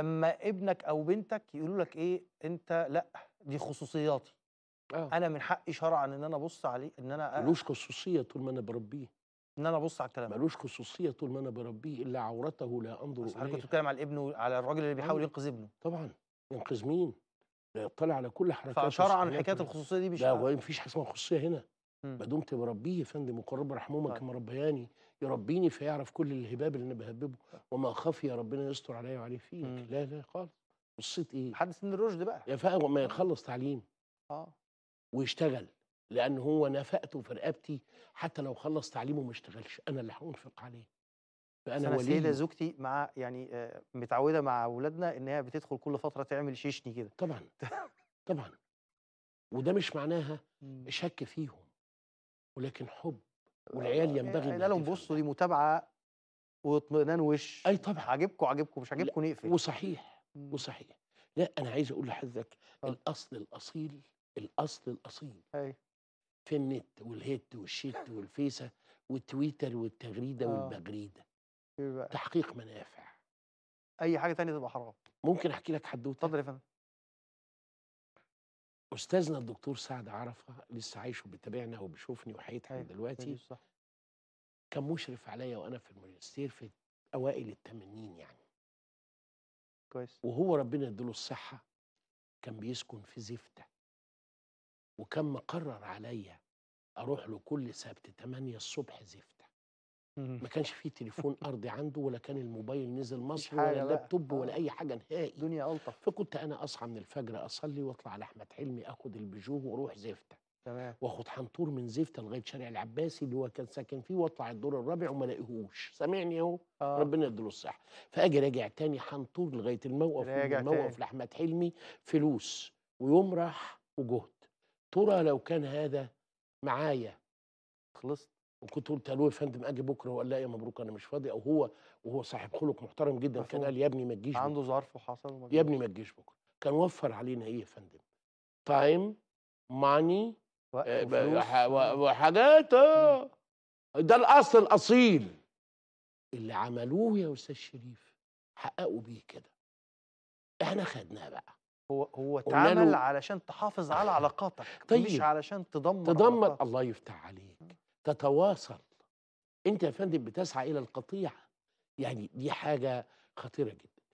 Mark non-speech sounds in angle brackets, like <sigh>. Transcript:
لما ابنك او بنتك يقولوا لك ايه انت لا دي خصوصياتي أوه. انا من حقي شرعا ان انا ابص عليه ان انا ملوش خصوصيه طول ما انا بربيه ان انا ابص على الكلام ملوش خصوصيه طول ما انا بربيه الا عورته لا انظر اليه حضرتك كنت بتتكلم على الابن على الراجل اللي بيحاول ينقذ ابنه طبعا ينقذ مين؟ يطلع على كل حركات فشرعا حكايه الخصوصيه دي مش لا ما فيش حاجه اسمها خصوصيه هنا ما دمت بربيه يا فندم وقرب رب طيب. كما ربياني يربيني فيعرف كل الهباب اللي انا بهببه طيب. وما اخاف يا ربنا يستر عليا وعليه فيك لا لا خالص بصيت ايه حد سن الرشد بقى يا فاق ما يخلص تعليم اه ويشتغل لان هو نفقته في رقبتي حتى لو خلص تعليمه ما اشتغلش انا اللي هنفق عليه فانا انا زوجتي مع يعني آه، متعوده مع اولادنا ان هي بتدخل كل فتره تعمل شيشني كده طبعا <laughs> طبعا وده مش معناها شك فيهم ولكن حب آه، والعيال آه، ينبغي يعني لا لو بصوا دي متابعه واطمئنان وش اي طبعا عاجبكم عاجبكم مش عاجبكم نقفل وصحيح وصحيح لا انا عايز اقول لحضرتك الاصل الاصيل الاصل الاصيل ايوه في النت والهيت والشيت والفيسه والتويتر والتغريده آه. والبغريده إيه تحقيق منافع اي حاجه تانية تبقى حرام ممكن احكي لك حدوته اتفضل يا فندم استاذنا الدكتور سعد عرفه لسه عايش وبيتابعنا وبيشوفني وحياتي دلوقتي صح. كان مشرف عليا وانا في الماجستير في اوائل الثمانين يعني كويس وهو ربنا يديله الصحه كان بيسكن في زفته وكان مقرر عليا اروح له كل سبت 8 الصبح زفته ما كانش فيه تليفون ارضي عنده ولا كان الموبايل نزل مصر ولا اللابتوب ولا آه. اي حاجه نهائي دنيا الطف فكنت انا اصحى من الفجر اصلي واطلع على احمد حلمي اخد البيجو واروح زفته تمام واخد حنطور من زفته لغايه شارع العباسي اللي هو كان ساكن فيه واطلع الدور الرابع وما الاقيهوش سامعني اهو آه. ربنا يديله الصحه فاجي راجع تاني حنطور لغايه الموقف من الموقف لاحمد حلمي فلوس ويوم راح وجهد ترى لو كان هذا معايا خلصت وكنت قلت له يا فندم اجي بكره وقال لا يا مبروك انا مش فاضي او هو وهو صاحب خلق محترم جدا كان قال يا ابني ما تجيش عنده ظرف وحصل يا ابني ما تجيش بكره كان وفر علينا ايه يا فندم؟ تايم آه، ماني وحاجات آه. ده الاصل الاصيل اللي عملوه يا استاذ شريف حققوا بيه كده احنا خدناه بقى هو هو اتعمل علشان تحافظ على علاقاتك طيب مش علشان تدمر تدمر علاقاتك. الله يفتح عليك تتواصل انت يا فندم بتسعى الى القطيعه يعني دي حاجه خطيره جدا